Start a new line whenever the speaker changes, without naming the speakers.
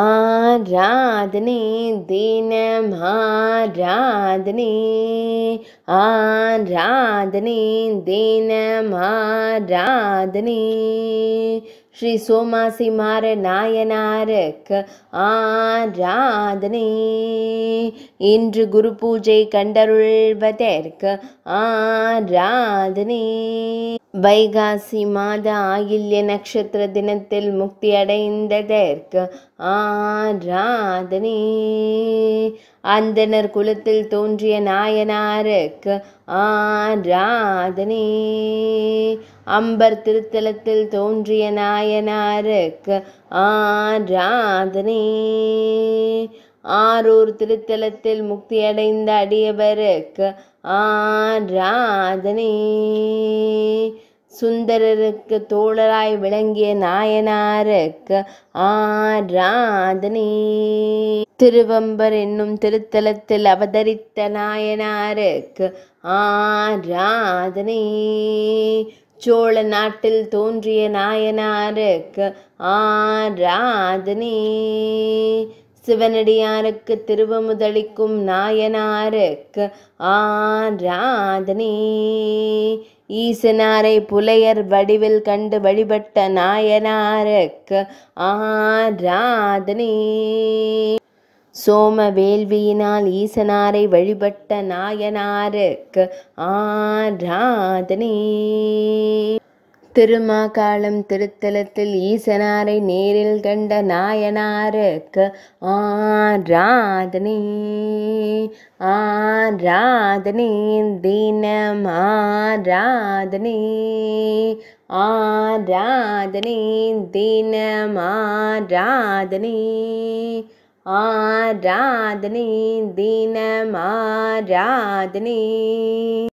आ राधनी दीन मा राधनी आ दीन मा ஸ்ரீ சோமாசிமார நாயனாருக்கு ஆராதனை இன்று குரு பூஜை கண்டருள்வதற்கு ஆராதனை வைகாசி மாத ஆயில்ய நட்சத்திர தினத்தில் முக்தி அடைந்ததற்கு ஆராதனை அந்தனர் குலத்தில் தோன்றிய நாயனாருக்கு ஆராதனே அம்பர் திருத்தலத்தில் தோன்றிய நாயனாருக்கு ஆராதனே ஆரூர் திருத்தலத்தில் முக்தி அடைந்த அடியவருக்கு ஆராதனே சுந்தரருக்கு தோழராய் விளங்கிய நாயனாருக்கு ஆராதனே திருவம்பர் என்னும் திருத்தலத்தில் அவதரித்த நாயனாருக்கு ஆராதனே சோழ நாட்டில் தோன்றிய நாயனாருக்கு ஆராதனே சிவனடியாருக்கு திருவமுதளிக்கும் நாயனாருக்கு ஆராதனி ஈசனாரை புலையர் வடிவில் கண்டு வழிபட்ட நாயனாருக்கு ஆராதனி சோம வேள்வியினால் ஈசனாரை வழிபட்ட நாயனாருக்கு ஆராதனே திருமாகாலம் திருத்தலத்தில் ஈசனாரை நேரில் கண்ட நாயனாருக்கு ஆராதனே ஆராதனே தீனம் ஆராதனே ஆராதனே தீனம் ஆராதனே ஆராதனே தீனம் ஆராதனே